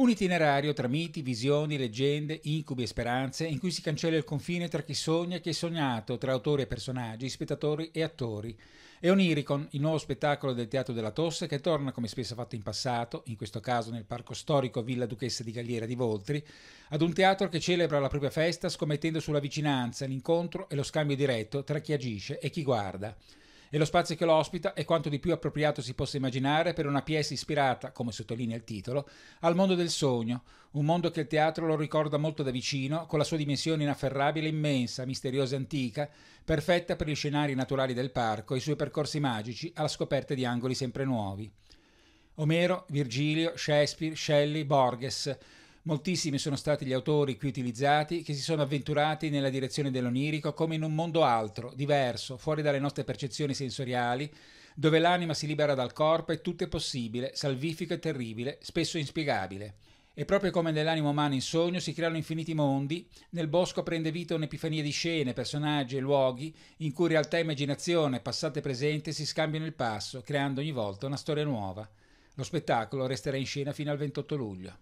Un itinerario tra miti, visioni, leggende, incubi e speranze in cui si cancella il confine tra chi sogna e chi è sognato, tra autori e personaggi, spettatori e attori. È Oniricon, il nuovo spettacolo del Teatro della Tosse che torna, come spesso fatto in passato, in questo caso nel parco storico Villa Duchessa di Galliera di Voltri, ad un teatro che celebra la propria festa scommettendo sulla vicinanza, l'incontro e lo scambio diretto tra chi agisce e chi guarda e lo spazio che lo ospita è quanto di più appropriato si possa immaginare per una pièce ispirata, come sottolinea il titolo, al mondo del sogno, un mondo che il teatro lo ricorda molto da vicino, con la sua dimensione inafferrabile, immensa, misteriosa e antica, perfetta per gli scenari naturali del parco e i suoi percorsi magici alla scoperta di angoli sempre nuovi. Omero, Virgilio, Shakespeare, Shelley, Borges, Moltissimi sono stati gli autori qui utilizzati che si sono avventurati nella direzione dell'onirico come in un mondo altro, diverso, fuori dalle nostre percezioni sensoriali, dove l'anima si libera dal corpo e tutto è possibile, salvifico e terribile, spesso inspiegabile. E proprio come nell'animo umano in sogno si creano infiniti mondi, nel bosco prende vita un'epifania di scene, personaggi e luoghi in cui realtà e immaginazione, passato e presente, si scambiano il passo, creando ogni volta una storia nuova. Lo spettacolo resterà in scena fino al 28 luglio.